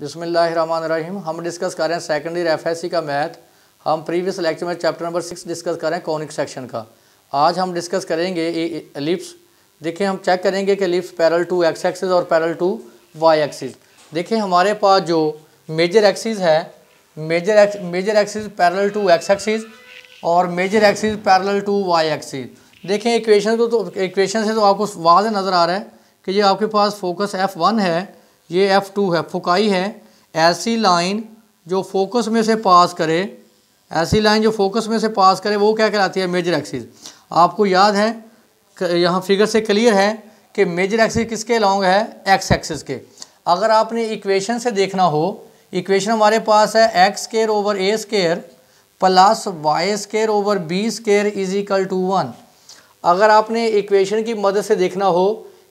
बिसमीम हम डिस्कस कर रहे हैं सेकेंडरी एफ का मैथ हम प्रीवियस लेक्चर में चैप्टर नंबर सिक्स डिस्कस कर रहे हैं कॉनिक सेक्शन का आज हम डिस्कस करेंगे एलिप्स देखिए हम चेक करेंगे कि ellipse parallel to X axis और पैरल टू वाई एक्सिस देखिए हमारे पास जो मेजर एक्सिस है major X major axis parallel to X axis और major axis parallel to Y axis देखें इक्वेशन को तो इक्वेशन से तो आपको वाज नज़र आ रहा है कि ये आपके पास फोकस एफ़ वन है ये एफ़ टू है फुकाई है ऐसी लाइन जो फोकस में से पास करे ऐसी लाइन जो फोकस में से पास करे वो क्या कहलाती है मेजर एक्सिस आपको याद है यहाँ फिगर से क्लियर है कि मेजर एक्सिस किसके लॉन्ग है एक्स एक्सिस के अगर आपने इक्वेशन से देखना हो इक्वेशन हमारे पास है X square over A square plus Y square over B square is equal to one अगर आपने इक्वेशन की मदद से देखना हो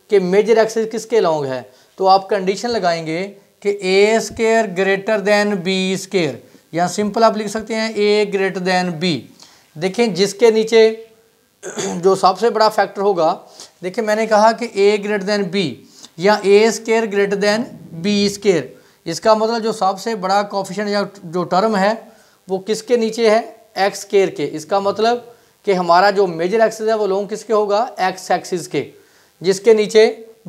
कि मेजर एक्सिस किसके लॉन्ग है तो आप कंडीशन लगाएंगे कि A square greater than B square या सिंपल आप लिख सकते हैं ए ग्रेटर देन बी देखें जिसके नीचे जो सबसे बड़ा फैक्टर होगा देखिए मैंने कहा कि ए ग्रेटर देन बी या A square greater than B square इसका मतलब जो सबसे बड़ा कॉफिशन या जो टर्म है वो किसके नीचे है एक्स स्केयर के इसका मतलब कि हमारा जो मेजर एक्सेस है वो लोग किसके होगा एक्स एक्सिस के जिसके नीचे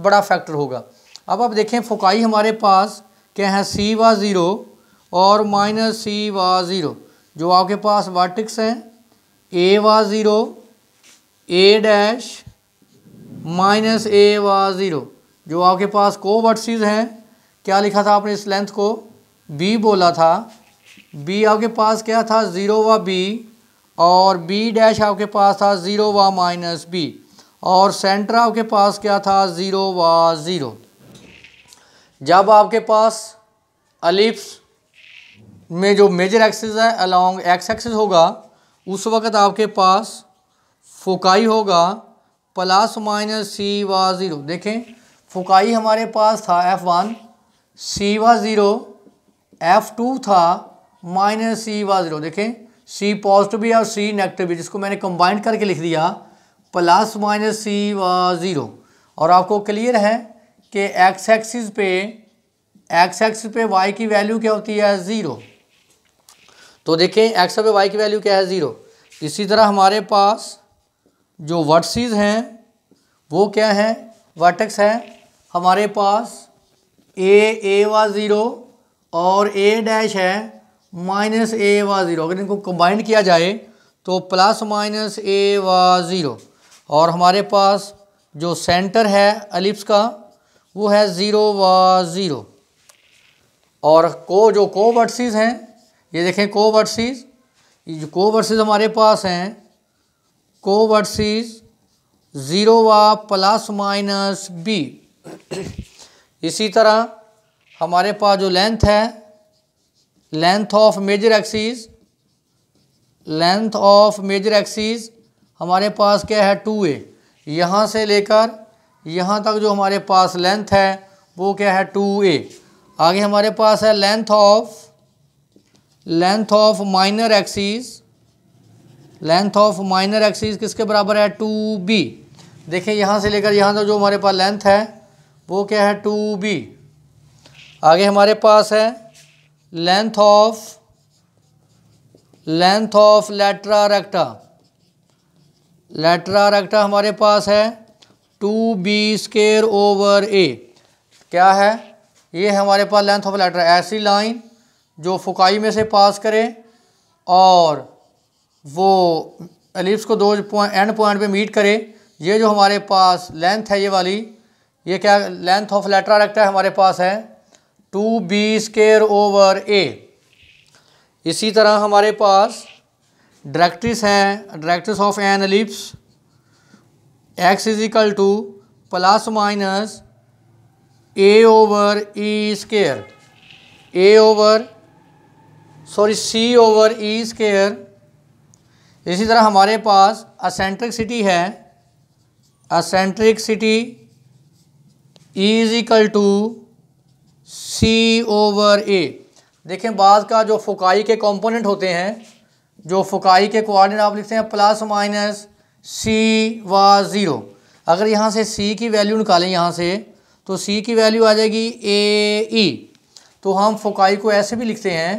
बड़ा फैक्टर होगा अब आप देखें फोकाई हमारे पास क्या है सी वा ज़ीरो और माइनस सी वा ज़ीरो जो आपके पास वाटिक्स हैं ए वा zero A dash minus A वा ज़ीरो जो आपके पास को वर्सेस हैं क्या लिखा था आपने इस लेंथ को बी बोला था बी आपके पास क्या था ज़ीरो व बी और बी डैश आपके पास था ज़ीरो वा माइनस बी और सेंटर आपके पास क्या था ज़ीरो वा ज़ीरो जब आपके पास अलिप्स में जो मेजर एक्सिस है अलॉन्ग एक्स एक्सिस होगा उस वक्त आपके पास फोकाई होगा प्लस माइनस सी वा ज़ीरो देखें फोकाई हमारे पास था एफ़ वन सी वा ज़ीरो एफ़ टू था माइनस सी वा ज़ीरो देखें सी पॉजिटिव भी और सी नेगेटिव भी जिसको मैंने कंबाइंड करके लिख दिया प्लस माइनस सी वा ज़ीरो और आपको क्लियर है कि एक्स एक्सिस पे एक्स एक्सिस पे वाई की वैल्यू क्या होती है ज़ीरो तो देखें एक्स पे वाई की वैल्यू क्या है ज़ीरो इसी तरह हमारे पास जो वर्सेस हैं वो क्या है वर्टेक्स है हमारे पास ए ए वा ज़ीरो और ए डैश है माइनस ए वा ज़ीरो अगर इनको कंबाइंड किया जाए तो प्लस माइनस ए वा ज़ीरो और हमारे पास जो सेंटर है अलिप्स का वो है ज़ीरो व ज़ीरो और को जो कोवर्सीज़ हैं ये देखें ये जो कोवर्सीज़ हमारे पास हैं कोवर्सीज़ ज़ीरो व प्लस माइनस बी इसी तरह हमारे पास जो लेंथ है length of major axes length of major axes हमारे पास क्या है टू ए यहाँ से लेकर यहाँ तक जो हमारे पास लेंथ है वो क्या है टू ए आगे हमारे पास है length of length of minor axes length of minor axes किसके बराबर है टू बी देखिए यहाँ से लेकर यहाँ तक जो हमारे पास लेंथ है वो क्या है टू बी आगे हमारे पास है length of length of latera recta latera recta हमारे पास है two B square over A क्या है ये हमारे पास लेंथ ऑफ लेटर ऐसी लाइन जो फुकाई में से पास करे और वो एलिप्स को दो पॉइंट एंड पॉइंट पे मीट करे ये जो हमारे पास लेंथ है ये वाली ये क्या लेंथ ऑफ लेटरा है हमारे पास है two B square over A इसी तरह हमारे पास डायरेक्ट्रिस हैं directrix of an ellipse X is equal to plus minus A over E square A over sorry C over E square इसी तरह हमारे पास असेंट्रिक सिटी है eccentricity E is equal to C over A देखें बाद का जो फुकाई के कंपोनेंट होते हैं जो फुकाई के कोऑर्डिनेट आप लिखते हैं प्लस माइनस सी वा ज़ीरो अगर यहाँ से सी की वैल्यू निकालें यहाँ से तो सी की वैल्यू आ जाएगी ए ई e. तो हम फोकाई को ऐसे भी लिखते हैं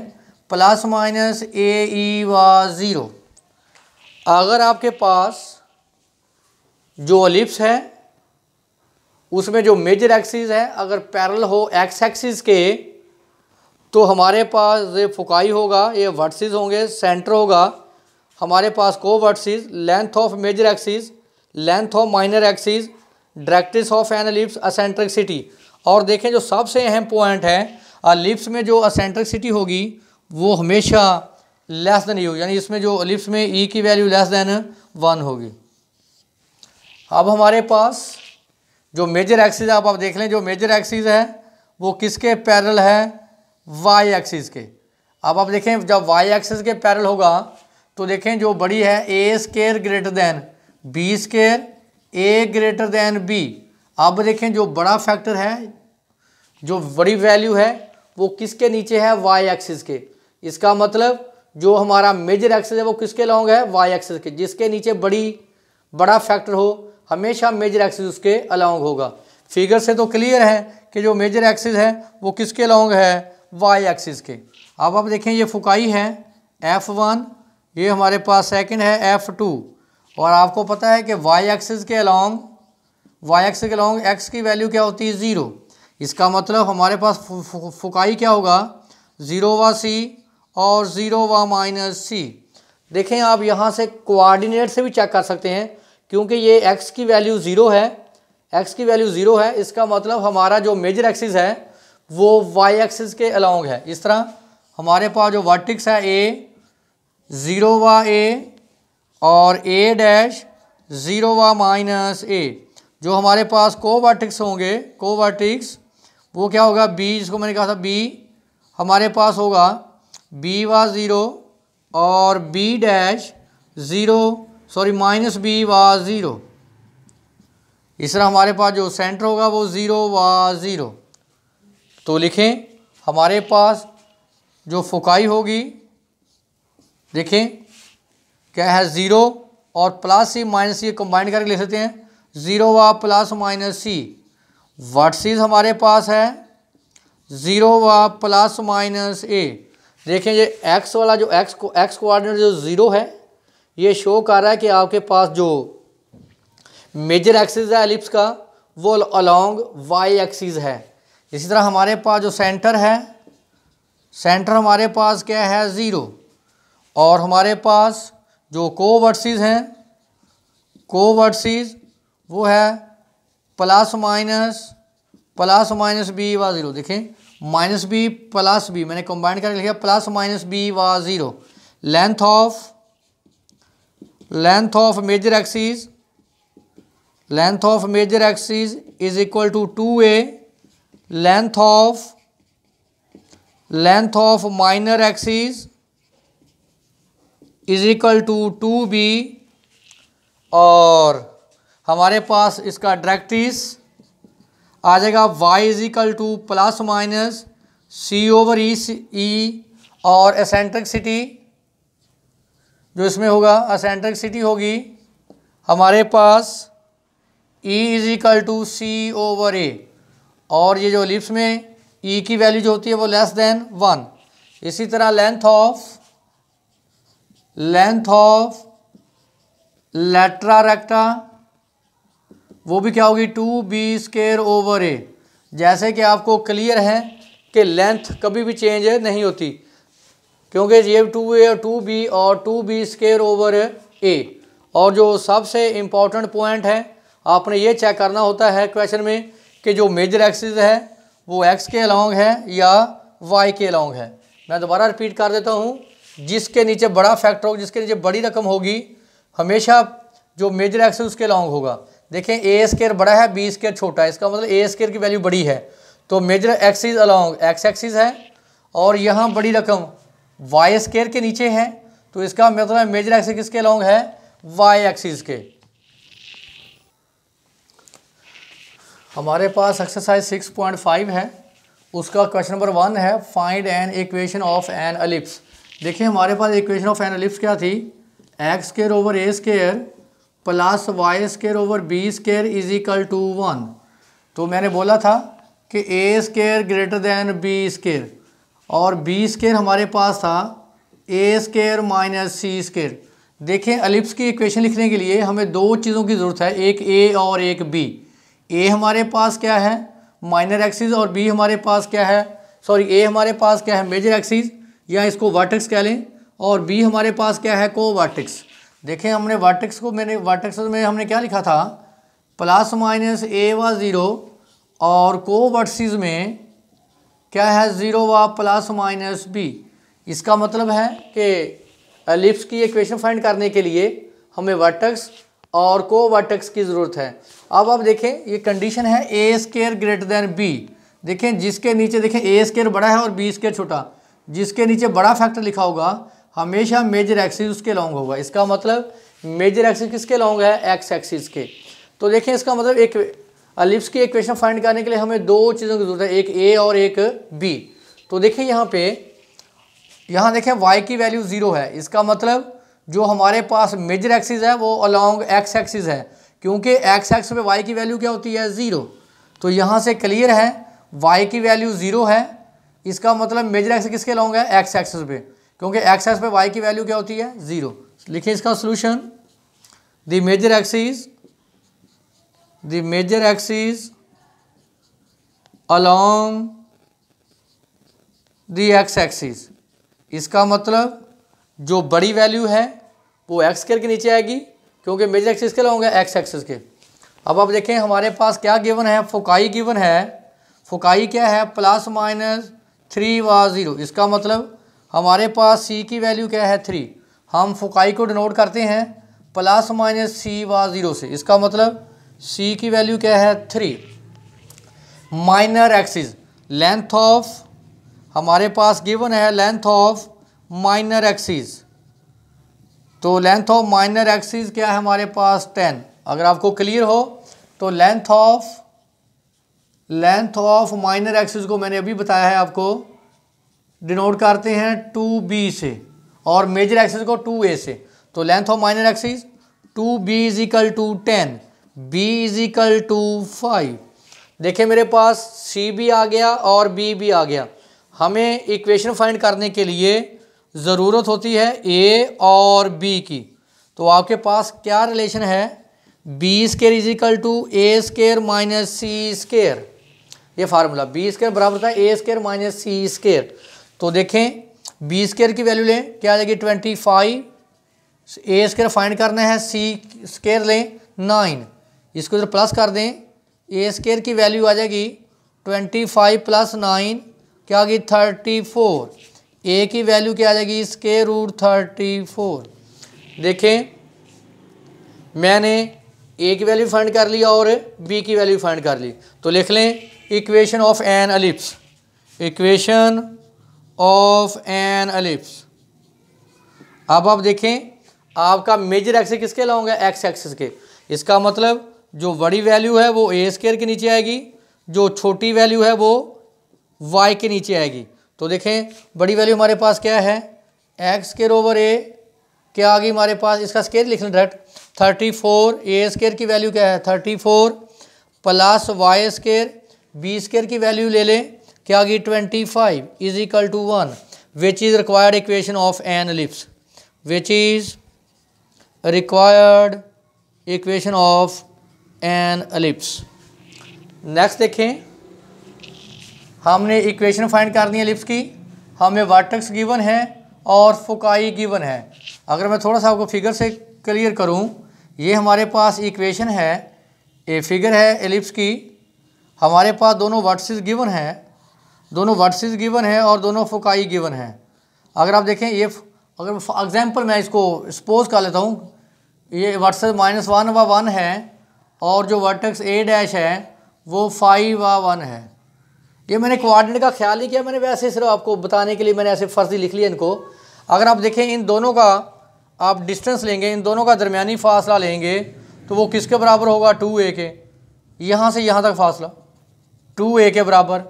प्लस माइनस ए ई वा ज़ीरो अगर आपके पास जो अलिप्स है उसमें जो मेजर एक्सिस है अगर पैरल हो एक्स एक्सिस के तो हमारे पास ये फुकाई होगा ये वर्सेस होंगे सेंटर होगा हमारे पास covertices length of major axes length of minor axes directrix of an ellipse eccentricity और देखें जो सबसे अहम पॉइंट है लिप्स में जो असेंट्रिकसिटी होगी वो हमेशा लेस देन ई होगी यानी इसमें जो लिप्स में ई e की वैल्यू लेस देन वन होगी अब हमारे पास जो मेजर एक्सीज आप आप देख लें जो मेजर एक्सीज है वो किसके पैरल है वाई एक्सीज के अब आप देखें जब वाई एक्सिस के पैरल होगा तो देखें जो बड़ी है A square greater than B square A greater than B अब देखें जो बड़ा फैक्टर है जो बड़ी वैल्यू है वो किसके नीचे है वाई एक्सिस के इसका मतलब जो हमारा मेजर एक्सिस है वो किसके लॉन्ग है वाई एक्सिस के जिसके नीचे बड़ी बड़ा फैक्टर हो हमेशा मेजर एक्सिस उसके अलॉन्ग होगा फिगर से तो क्लियर है कि जो मेजर एक्सिस है वो किसके लॉन्ग है वाई एक्सिस के अब आप देखें ये फुकाई है एफ़ वन ये हमारे पास सेकंड है एफ़ टू और आपको पता है कि वाई एक्सिस के अलॉन्ग वाई एक्सिस के अलॉन्ग एक्स की वैल्यू क्या होती है ज़ीरो इसका मतलब हमारे पास फुकाई क्या होगा ज़ीरो वा सी और ज़ीरो वा माइनस सी देखें आप यहाँ से कोऑर्डिनेट से भी चेक कर सकते हैं क्योंकि ये एक्स की वैल्यू ज़ीरो है एक्स की वैल्यू ज़ीरो है इसका मतलब हमारा जो मेजर एक्सिस है वो वाई एक्सिस के अलॉन्ग है इस तरह हमारे पास जो वर्टिक्स है ए ज़ीरो व ए और ए डैश ज़ीरो व माइनस ए जो हमारे पास कोवर्टिक्स होंगे कोवर्टिक्स वो क्या होगा बी जिसको मैंने कहा था बी हमारे पास होगा बी वा ज़ीरो और B dash zero sorry minus B वा ज़ीरो इस तरह हमारे पास जो सेंटर होगा वो ज़ीरो वा ज़ीरो तो लिखें हमारे पास जो फुकाई होगी देखें क्या है ज़ीरो और plus C minus C combine करके लिख सकते हैं ज़ीरो व प्लस माइनस सी वर्सेस हमारे पास है ज़ीरो व प्लस माइनस ए देखें ये एक्स वाला जो एक्स को एक्स कोआर्डिनेट जो ज़ीरो है ये शो कर रहा है कि आपके पास जो मेजर एक्सिस है एलिप्स का वो अलोंग वाई एक्सिस है इसी तरह हमारे पास जो सेंटर है सेंटर हमारे पास क्या है ज़ीरो और हमारे पास जो कोवर्सीज़ हैं कोवर्सीज़ वो है plus minus plus minus B व ज़ीरो देखें माइनस बी प्लस बी मैंने कंबाइन करके लिखा प्लस माइनस बी व zero length of length of major axis length of major axis is equal to two A length of length of minor axis is equal to two B और हमारे पास इसका directrix आ जाएगा Y is equal to plus minus C over E E और city जो इसमें होगा सिटी होगी हमारे पास E is equal to C over A और ये जो लिप्स में ई e की वैल्यू जो होती है वो लेस देन वन इसी तरह length of length of latera recta वो भी क्या होगी two B square over A जैसे कि आपको क्लियर है कि लेंथ कभी भी चेंज नहीं होती क्योंकि ये टू ए और टू बी और two B square over A और जो सबसे इम्पॉर्टेंट पॉइंट है आपने ये चेक करना होता है क्वेश्चन में कि जो मेजर एक्सिस है वो एक्स के अलॉन्ग है या वाई के अलॉन्ग है मैं दोबारा रिपीट कर देता हूँ जिसके नीचे बड़ा फैक्टर होगा जिसके नीचे बड़ी रकम होगी हमेशा जो मेजर एक्स है उसके लॉन्ग होगा देखें ए स्केयर बड़ा है बी स्केयर छोटा है इसका मतलब ए स्केयर की वैल्यू बड़ी है तो major axis along X axis है और यहाँ बड़ी रकम वाई स्केयर के नीचे है तो इसका मतलब मेजर एक्सिस किसके अलॉन्ग है वाई एक्सिस के हमारे पास एक्सरसाइज सिक्स पॉइंट फाइव है उसका क्वेश्चन नंबर वन है find an equation of an ellipse देखिए हमारे पास इक्वेशन ऑफ एनालिप्स क्या थी X square over A square plus Y square over B square is equal to one तो मैंने बोला था कि A square greater than B square और बी स्केयर हमारे पास था a square minus C square देखें अलिप्स की इक्वेशन लिखने के लिए हमें दो चीज़ों की ज़रूरत है एक ए और एक बी ए हमारे पास क्या है माइनर एक्सिस और बी हमारे पास क्या है सॉरी ए हमारे पास क्या है मेजर एक्सिस या इसको वाटक्स कह लें और बी हमारे पास क्या है को वाटिक्स देखें हमने वाटिक्स को मैंने वाटक्स में हमने क्या लिखा था प्लस माइनस ए व ज़ीरो और को वर्सेस में क्या है ज़ीरो व प्लस माइनस बी इसका मतलब है कि लिप्स की इक्वेशन फाइंड करने के लिए हमें वर्टक्स और को वर्टक्स की ज़रूरत है अब आप देखें ये कंडीशन है A square greater than B देखें जिसके नीचे देखें ए स्केयर बड़ा है और बी स्केयर छोटा जिसके नीचे बड़ा फैक्टर लिखा होगा हमेशा मेजर एक्सिस उसके लॉन्ग होगा इसका मतलब मेजर एक्सिस किसके लॉन्ग है एक्स एक्सिस के तो देखें इसका मतलब एक अलिप्स की इक्वेशन फाइंड करने के लिए हमें दो चीज़ों की जरूरत है एक ए और एक बी तो देखें यहाँ पे यहाँ देखें वाई की वैल्यू ज़ीरो है इसका मतलब जो हमारे पास मेजर एक्सिस है वो अलॉन्ग एक्स एक्सिस है क्योंकि एक्स एक्स पे वाई की वैल्यू क्या होती है ज़ीरो तो यहाँ से क्लियर है वाई की वैल्यू ज़ीरो है इसका मतलब मेजर एक्स किसके लॉन्ग है एक्स एक्सेस पे क्योंकि एक्स एक्स पे वाई की वैल्यू क्या होती है ज़ीरो लिखिए इसका solution the major axis the major axis along the x axis इसका मतलब जो बड़ी वैल्यू है वो एक्स के नीचे आएगी क्योंकि मेजर एक्सिस के है एक्स एक्सिस के अब आप देखें हमारे पास क्या गिवन है फोकाई गिवन है फोकाई क्या है प्लस माइनस थ्री वा ज़ीरो इसका मतलब हमारे पास सी की वैल्यू क्या है थ्री हम फुकाई को डिनोट करते हैं प्लस माइनस सी वा ज़ीरो से इसका मतलब सी की वैल्यू क्या है three minor axis length of हमारे पास गिवन है लेंथ ऑफ माइनर एक्सिस तो लेंथ ऑफ माइनर एक्सिस क्या है हमारे पास टेन अगर आपको क्लियर हो तो length of length of minor axis को मैंने अभी बताया है आपको डिनोट करते हैं टू बी से और मेजर एक्सिस को टू ए से तो length of minor axis two b is equal to ten b is equal to five देखिए मेरे पास सी भी आ गया और बी भी आ गया हमें इक्वेशन फाइंड करने के लिए ज़रूरत होती है ए और बी की तो आपके पास क्या रिलेशन है b square is equal to a square minus C square ये फार्मूला बी स्केयर बराबर था a square minus C square तो देखें बी स्केयर की वैल्यू लें क्या आ जाएगी twenty five a square find करना है सी स्केयर लें नाइन इसको इधर प्लस कर दें ए स्केयर की वैल्यू आ जाएगी ट्वेंटी फाइव प्लस नाइन क्या आ गई थर्टी फोर ए की वैल्यू क्या आ जाएगी स्केयर रूट थर्टी फोर देखें मैंने ए की वैल्यू फाइंड कर ली और बी की वैल्यू फाइंड कर ली तो लिख लें equation of an ellipse equation of an ellipse अब आप देखें आपका मेजर एक्सेस किसके लाऊंगा एक्स एक्सेस के इसका मतलब जो बड़ी वैल्यू है वो ए स्केयर के नीचे आएगी जो छोटी वैल्यू है वो वाई के नीचे आएगी तो देखें बड़ी वैल्यू हमारे पास क्या है एक्स स्केयर ओवर ए क्या आ गई हमारे पास इसका स्केयर लिख लें direct thirty four a square की वैल्यू क्या है thirty four plus Y square b square की वैल्यू ले लें क्या आ गई twenty five is equal to one which is required equation of an ellipse which is required equation of an ellipse next देखें हमने इक्वेशन फाइंड करनी है लिप्स की हमें वाटक्स गिवन है और फोकाई गिवन है अगर मैं थोड़ा सा आपको फिगर से क्लियर करूं ये हमारे पास इक्वेशन है ये फिगर है एलिप्स की हमारे पास दोनों वर्सेस गिवन है दोनों वर्सेस गिवन है और दोनों फुकाई गिवन है अगर आप देखें ये अगर एग्जाम्पल मैं इसको स्पोज कर लेता हूँ ये वर्सेस माइनस वन व वन है और जो वर्टेक्स ए डैश है वो फाइव व वन है ये मैंने कोआर्डिनेट का ख्याल ही किया मैंने वैसे सिर्फ आपको बताने के लिए मैंने ऐसे फर्जी लिख लिया इनको अगर आप देखें इन दोनों का आप डिस्टेंस लेंगे इन दोनों का दरमिया फासला लेंगे तो वो किसके बराबर होगा टू ए के यहाँ से यहाँ तक फासला टू ए के बराबर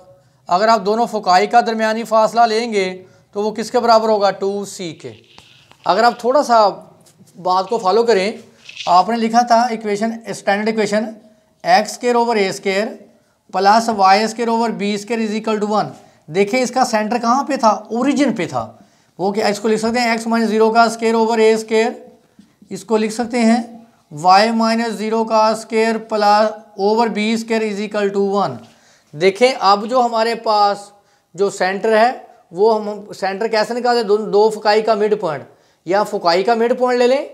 अगर आप दोनों फ़ुकाई का दरमियानी फासला लेंगे तो वो किसके बराबर होगा टू सी के अगर आप थोड़ा सा बात को फॉलो करें आपने लिखा था equation standard equation x square over A square plus Y square over B square is equal to one देखिए इसका सेंटर कहाँ पे था ओरिजिन पे था वो क्या इसको लिख सकते हैं एक्स माइनस जीरो का स्केयर ओवर ए स्केयर इसको लिख सकते हैं वाई माइनस जीरो का square plus over B square is equal to one देखें अब जो हमारे पास जो सेंटर है वो हम सेंटर कैसे निकालते दो, दो फुकाई का मिड पॉइंट या फुकाई का मिड पॉइंट ले लें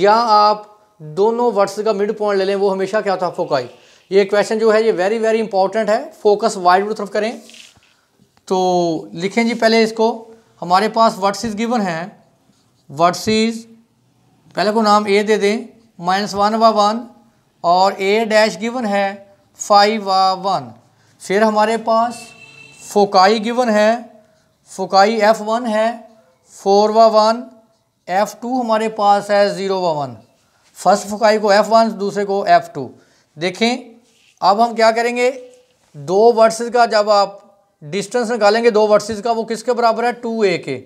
या आप दोनों वर्ड्स का मिड पॉइंट ले लें वो हमेशा क्या होता है फुकाई ये क्वेश्चन जो है ये वेरी वेरी इंपॉर्टेंट है फोकस वाइड तरफ करें तो लिखें जी पहले इसको हमारे पास इज गिवन है वर्ड्स इज पहले को नाम ए दे दें माइनस वन वा वन और ए डैश गिवन है फाइव व वन फिर हमारे पास फोकाई गिवन है फोकाई एफ़ वन है फोर व वन एफ़ टू हमारे पास है ज़ीरो व वन फर्स्ट फोकाई को एफ़ वन दूसरे को एफ़ टू देखें अब हम क्या करेंगे दो वर्सेस का जब आप डिस्टेंस निकालेंगे दो वर्सेस का वो किसके बराबर है टू ए के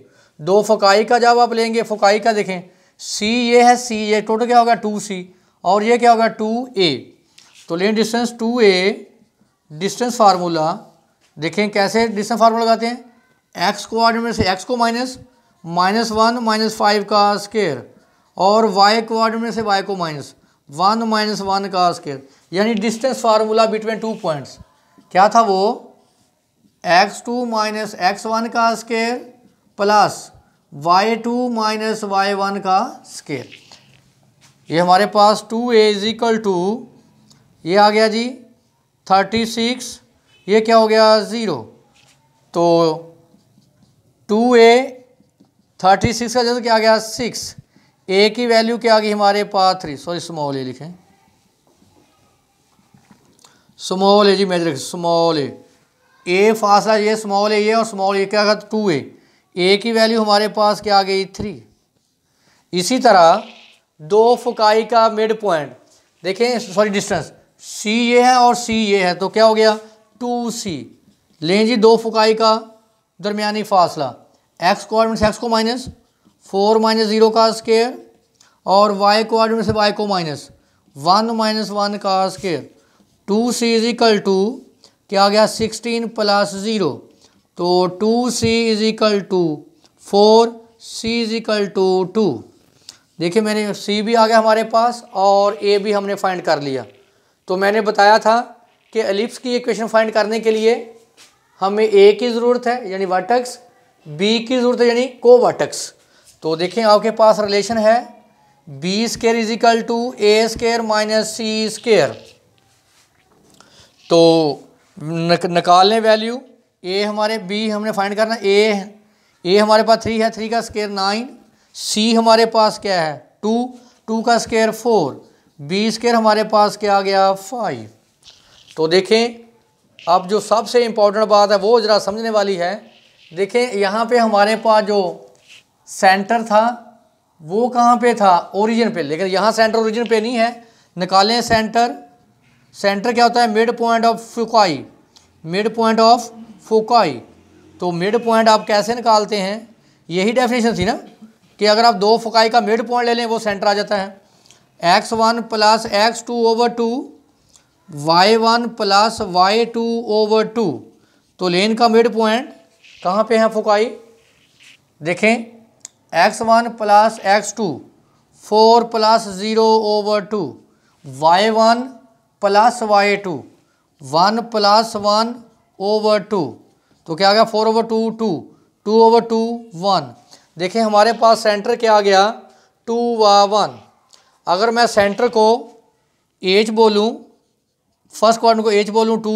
दो फोकाई का जब आप लेंगे फोकाई का देखें सी ये है सी ये टोटल क्या होगा टू सी और ये क्या होगा टू ए तो लें distance two a distance formula देखें कैसे डिस्टेंस फार्मूला लगाते हैं एक्स में से एक्स को minus minus one minus five का स्केयर और वाई में से वाई को माइनस वन माइनस वन का स्केयर यानी distance formula between two points क्या था वो x two minus x one का square plus y two minus y one का स्केयर ये हमारे पास two a is equal to ये आ गया जी थर्टी सिक्स ये क्या हो गया ज़ीरो तो टू ए थर्टी सिक्स का जैसे क्या आ गया सिक्स ए की वैल्यू क्या आ गई हमारे पास थ्री सॉरी स्मॉल ए लिखें स्मॉल ए जी मैं स्मॉल ए ए फासला ये स्मॉल ए ये और स्मॉल ए क्या आ टू ए ए की वैल्यू हमारे पास क्या आ गई थ्री इसी तरह दो फुकाई का मिड पॉइंट देखें सॉरी डिस्टेंस सी ये है और सी ये है तो क्या हो गया टू सी लें जी दो फुकाई का दरमियानी फासला एक्स कोऑर्डिनेट एक्स को माइनस फोर माइनस ज़ीरो का स्केयर और वाई कोऑर्डिनेट से वाई को माइनस वन माइनस वन का square two c is equal to क्या आ गया सिक्सटीन प्लस ज़ीरो तो two c is equal to four c is equal to two देखिए मैंने सी भी आ गया हमारे पास और ए भी हमने फाइंड कर लिया तो मैंने बताया था कि एलिप्स की इक्वेशन फाइंड करने के लिए हमें ए की ज़रूरत है यानी वाटक्स बी की ज़रूरत है यानी को वाटक्स तो देखें आपके पास रिलेशन है b square is equal to a square minus C square तो नक, लें वैल्यू ए हमारे बी हमने फाइंड करना ए ए हमारे पास थ्री है थ्री का स्केयर नाइन सी हमारे पास क्या है टू टू का स्केयर फोर बी स्केयर हमारे पास क्या आ गया फाइव तो देखें अब जो सबसे इम्पोर्टेंट बात है वो ज़रा समझने वाली है देखें यहाँ पे हमारे पास जो सेंटर था वो कहाँ पे था ओरिजिन पे लेकिन यहाँ सेंटर ओरिजिन पे नहीं है निकालें सेंटर सेंटर क्या होता है mid point of foci mid point of foci तो मिड पॉइंट आप कैसे निकालते हैं यही डेफिनेशन थी ना कि अगर आप दो फुकाई का मिड पॉइंट ले लें वो सेंटर आ जाता है x one plus x two over two y one plus y two over two तो लेन का मिड पॉइंट कहाँ पे है फुकाई देखें x one plus x two four plus zero over two y one plus y two one plus one over two तो क्या आ गया four over two two two over two one देखें हमारे पास सेंटर क्या आ गया टू व वन अगर मैं सेंटर को एच बोलूँ फर्स्ट क्वार्टर को एच बोलूँ टू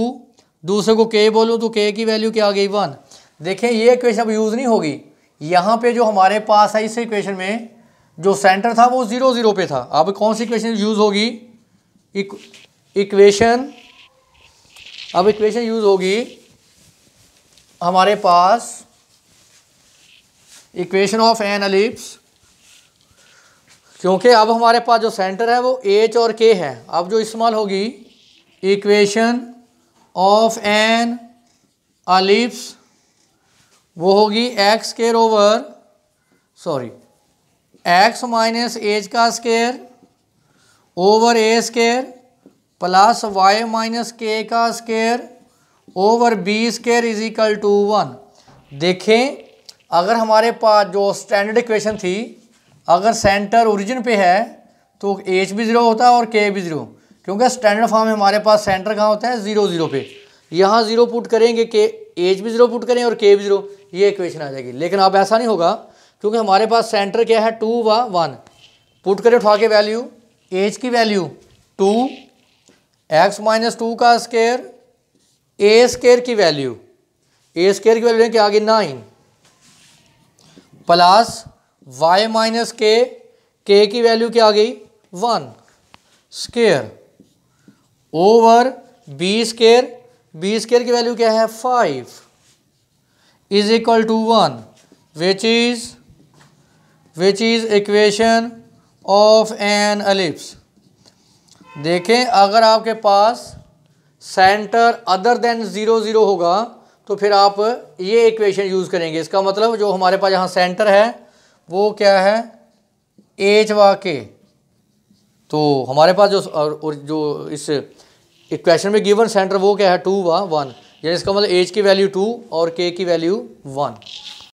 दूसरे को के बोलूँ तो के की वैल्यू क्या आ गई वन देखें ये इक्वेशन अब यूज़ नहीं होगी यहाँ पे जो हमारे पास है इस इक्वेशन में जो सेंटर था वो ज़ीरो ज़ीरो पे था अब कौन सी इक्वेशन यूज़ होगी इक्वेशन अब इक्वेशन यूज़ होगी हमारे पास इक्वेशन ऑफ एन एलिप्स क्योंकि अब हमारे पास जो सेंटर है वो एच और के है अब जो इस्तेमाल होगी इक्वेशन ऑफ एन अलिप्स वो होगी x square over sorry x minus h का स्केयर ओवर ए square plus y minus k का square over B square is equal to one देखें अगर हमारे पास जो स्टैंडर्ड इक्वेशन थी अगर सेंटर ओरिजिन पे है तो एच भी ज़ीरो होता है और के भी ज़ीरो क्योंकि स्टैंडर्ड फॉर्म में हमारे पास सेंटर कहाँ होता है ज़ीरो ज़ीरो पे यहाँ ज़ीरो पुट करेंगे के एच भी ज़ीरो पुट करें और के भी ज़ीरो ये इक्वेशन आ जाएगी लेकिन अब ऐसा नहीं होगा क्योंकि हमारे पास सेंटर क्या है टू व वन पुट करें उठा के वैल्यू एच की value two x minus two का स्केयर ए स्केयर की वैल्यू ए स्केयर की वैल्यू क्या आ गई नाइन प्लस वाई माइनस के के की वैल्यू क्या आ गई one square over B square b square की वैल्यू क्या है five is equal to one which is which is equation of an ellipse देखें अगर आपके पास centre other than zero zero होगा तो फिर आप ये इक्वेशन यूज़ करेंगे इसका मतलब जो हमारे पास यहाँ सेंटर है वो क्या है एच वाके तो हमारे पास जो और जो इस इक्वेशन में गिवन सेंटर वो क्या है टू वा वन यानी इसका मतलब एच की वैल्यू टू और के की वैल्यू वन